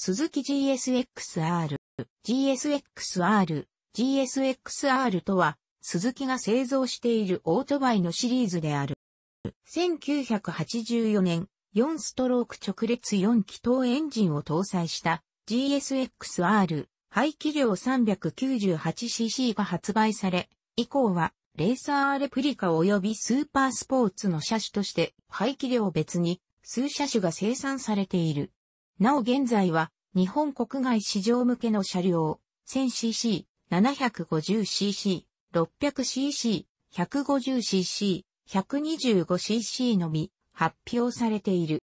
鈴木 GSXR、GSXR、GSXR とは、鈴木が製造しているオートバイのシリーズである。1984年、4ストローク直列4気筒エンジンを搭載した GSXR、排気量 398cc が発売され、以降は、レーサーレプリカ及びスーパースポーツの車種として、排気量別に、数車種が生産されている。なお現在は、日本国外市場向けの車両、1000cc、750cc、600cc、150cc、125cc のみ発表されている。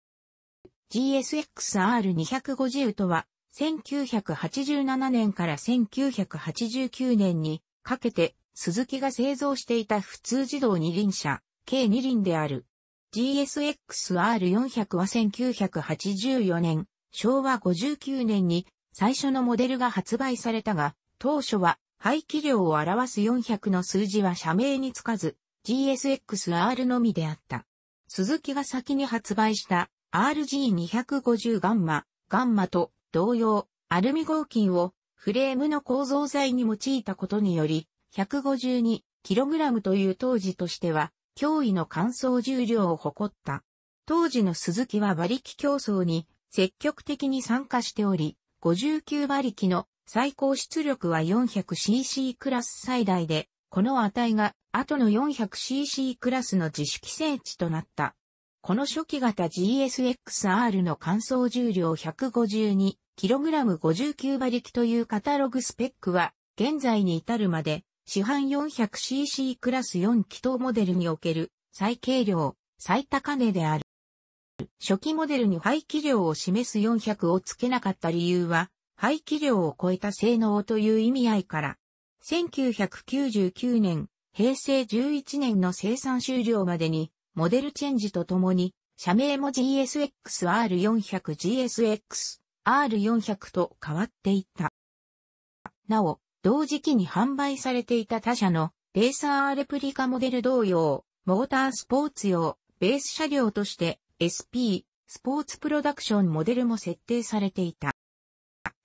GSXR250 とは、1987年から1989年にかけて、鈴木が製造していた普通自動二輪車、計二輪である。GSXR400 は1984年、昭和59年に最初のモデルが発売されたが、当初は排気量を表す400の数字は社名につかず、GSX-R のみであった。鈴木が先に発売した RG250 ガンマ、ガンマと同様、アルミ合金をフレームの構造材に用いたことにより、152kg という当時としては、驚異の乾燥重量を誇った。当時の鈴木は馬力競争に積極的に参加しており、59馬力の最高出力は 400cc クラス最大で、この値が後の 400cc クラスの自主規制値となった。この初期型 GSXR の乾燥重量 152kg59 馬力というカタログスペックは、現在に至るまで、市販 400cc クラス4気筒モデルにおける最軽量、最高値である。初期モデルに排気量を示す400を付けなかった理由は、排気量を超えた性能という意味合いから、1999年、平成11年の生産終了までに、モデルチェンジとともに、社名も GSX R400 GSX R400 と変わっていった。なお、同時期に販売されていた他社のレーサーレプリカモデル同様、モータースポーツ用、ベース車両として SP、スポーツプロダクションモデルも設定されていた。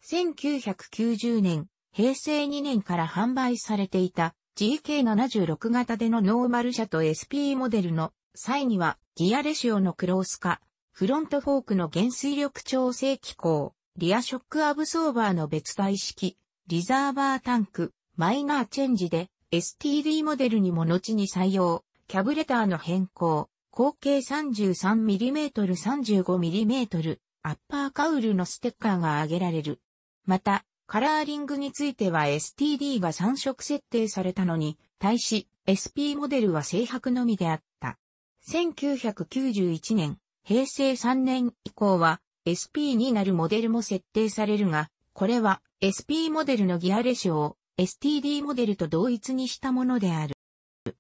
1990年、平成2年から販売されていた GK76 型でのノーマル車と SP モデルの際にはギアレシオのクロース化、フロントフォークの減衰力調整機構、リアショックアブソーバーの別体式、リザーバータンク、マイナーチェンジで STD モデルにも後に採用、キャブレターの変更、口径 33mm35mm アッパーカウルのステッカーが挙げられる。また、カラーリングについては STD が3色設定されたのに、対し SP モデルは正白のみであった。1991年、平成3年以降は SP になるモデルも設定されるが、これは SP モデルのギアレシオを STD モデルと同一にしたものである。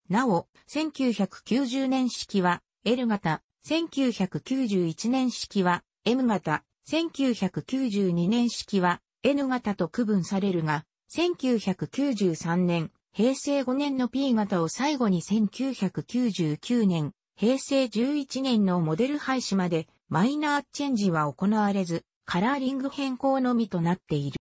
なお、1990年式は L 型、1991年式は M 型、1992年式は N 型と区分されるが、1993年、平成5年の P 型を最後に1999年、平成11年のモデル廃止までマイナーチェンジは行われず、カラーリング変更のみとなっている。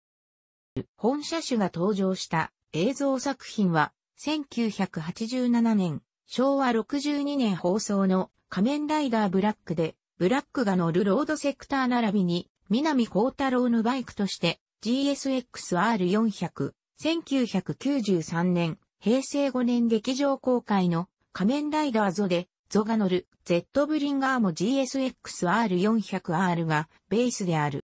本車種が登場した映像作品は1987年昭和62年放送の仮面ライダーブラックで、ブラックが乗るロードセクター並びに、南光太郎のバイクとして GSX-R400、1993年、平成5年劇場公開の仮面ライダーゾで、ゾが乗る Z ブリンガーも GSX-R400R がベースである。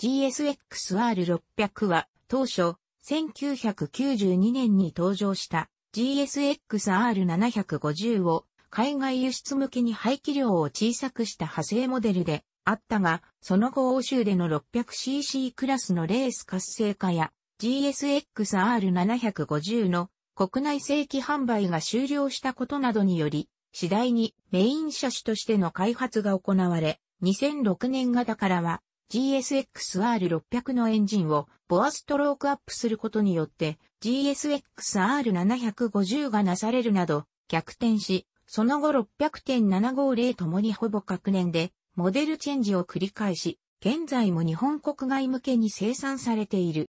GSX-R600 は当初1992年に登場した GSX-R750 を海外輸出向けに排気量を小さくした派生モデルであったが、その後欧州での 600cc クラスのレース活性化や GSX-R750 の国内正規販売が終了したことなどにより、次第にメイン車種としての開発が行われ、2006年型からは GSX-R600 のエンジンをボアストロークアップすることによって GSX-R750 がなされるなど逆転し、その後600.750ともにほぼ各年でモデルチェンジを繰り返し、現在も日本国外向けに生産されている。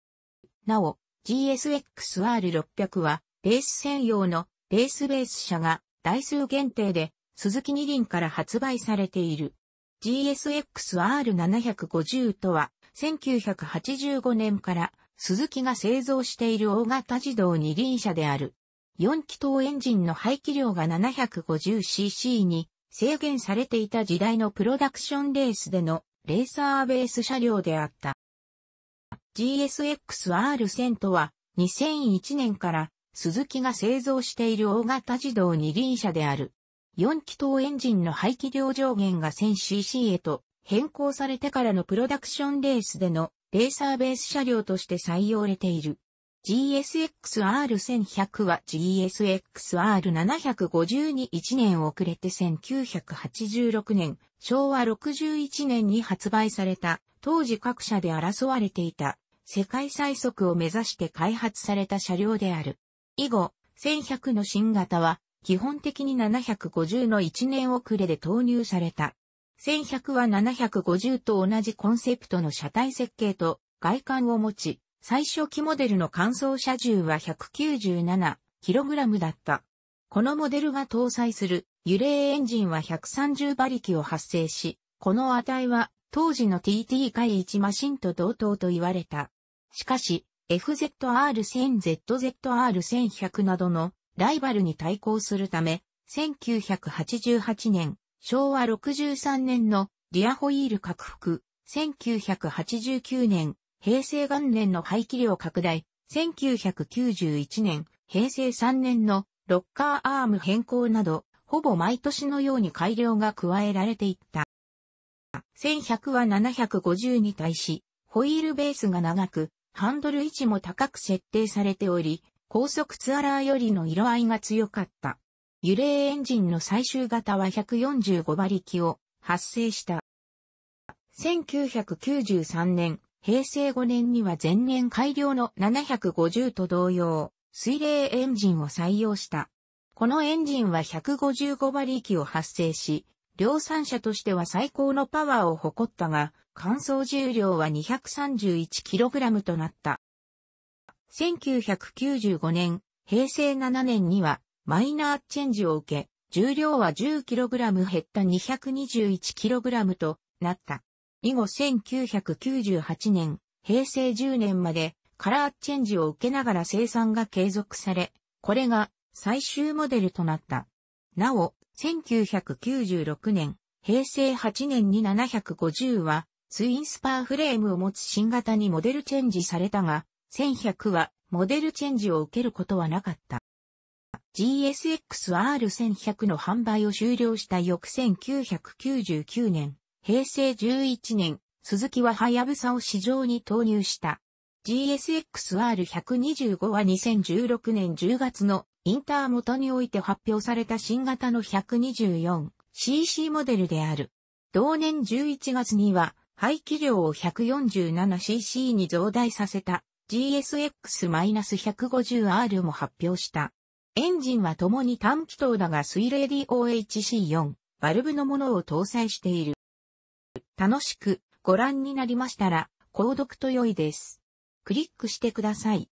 なお、GSX-R600 はレース専用のレースベース車が台数限定で鈴木二輪から発売されている。GSX-R750 とは、1985年から鈴木が製造している大型自動二輪車である。4気筒エンジンの排気量が 750cc に制限されていた時代のプロダクションレースでのレーサーベース車両であった。GSX-R1000 とは2001年から鈴木が製造している大型自動二輪車である。4気筒エンジンの排気量上限が 1000cc へと変更されてからのプロダクションレースでのレーサーベース車両として採用れている。GSX-R1100 は GSX-R752 年遅れて1986年、昭和61年に発売された、当時各社で争われていた、世界最速を目指して開発された車両である。以後、1100の新型は、基本的に750の1年遅れで投入された。1100は750と同じコンセプトの車体設計と外観を持ち、最初期モデルの乾燥車重は 197kg だった。このモデルが搭載する揺れエンジンは130馬力を発生し、この値は当時の TT 回1マシンと同等と言われた。しかし、FZR1000ZZR1100 などのライバルに対抗するため、1988年、昭和63年のリアホイール拡幅、1989年、平成元年の排気量拡大、1991年、平成3年のロッカーアーム変更など、ほぼ毎年のように改良が加えられていった。1100は750に対し、ホイールベースが長く、ハンドル位置も高く設定されており、高速ツアラーよりの色合いが強かった。揺れエンジンの最終型は145馬力を発生した。1993年、平成5年には前年改良の750と同様、水冷エンジンを採用した。このエンジンは155馬力を発生し、量産車としては最高のパワーを誇ったが、乾燥重量は 231kg となった。1995年、平成7年にはマイナーチェンジを受け、重量は 10kg 減った 221kg となった。以後1998年、平成10年までカラーチェンジを受けながら生産が継続され、これが最終モデルとなった。なお、1996年、平成8年に750はツインスパーフレームを持つ新型にモデルチェンジされたが、1100はモデルチェンジを受けることはなかった。GSX-R1100 の販売を終了した翌1999年、平成11年、鈴木はハヤブサを市場に投入した。GSX-R125 は2016年10月のインター元において発表された新型の 124cc モデルである。同年11月には、排気量を 147cc に増大させた GSX-150R も発表した。エンジンは共に短気筒だが水冷 DOHC4、バルブのものを搭載している。楽しくご覧になりましたら、購読と良いです。クリックしてください。